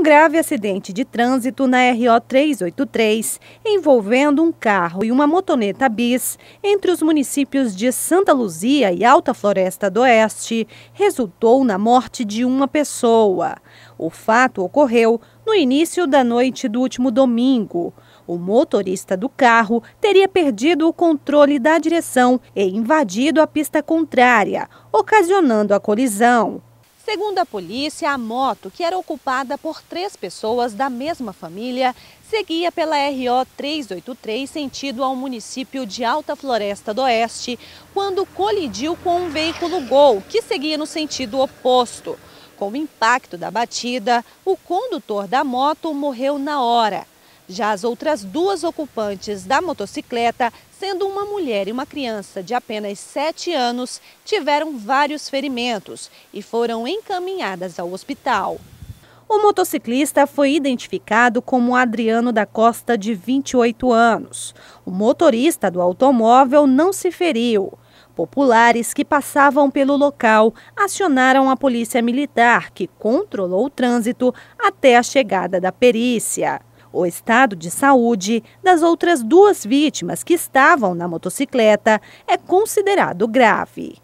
um grave acidente de trânsito na RO 383, envolvendo um carro e uma motoneta bis entre os municípios de Santa Luzia e Alta Floresta do Oeste, resultou na morte de uma pessoa. O fato ocorreu no início da noite do último domingo. O motorista do carro teria perdido o controle da direção e invadido a pista contrária, ocasionando a colisão. Segundo a polícia, a moto, que era ocupada por três pessoas da mesma família, seguia pela RO 383 sentido ao município de Alta Floresta do Oeste, quando colidiu com um veículo Gol, que seguia no sentido oposto. Com o impacto da batida, o condutor da moto morreu na hora. Já as outras duas ocupantes da motocicleta, sendo uma mulher e uma criança de apenas 7 anos, tiveram vários ferimentos e foram encaminhadas ao hospital. O motociclista foi identificado como Adriano da Costa, de 28 anos. O motorista do automóvel não se feriu. Populares que passavam pelo local acionaram a polícia militar, que controlou o trânsito até a chegada da perícia o estado de saúde das outras duas vítimas que estavam na motocicleta é considerado grave.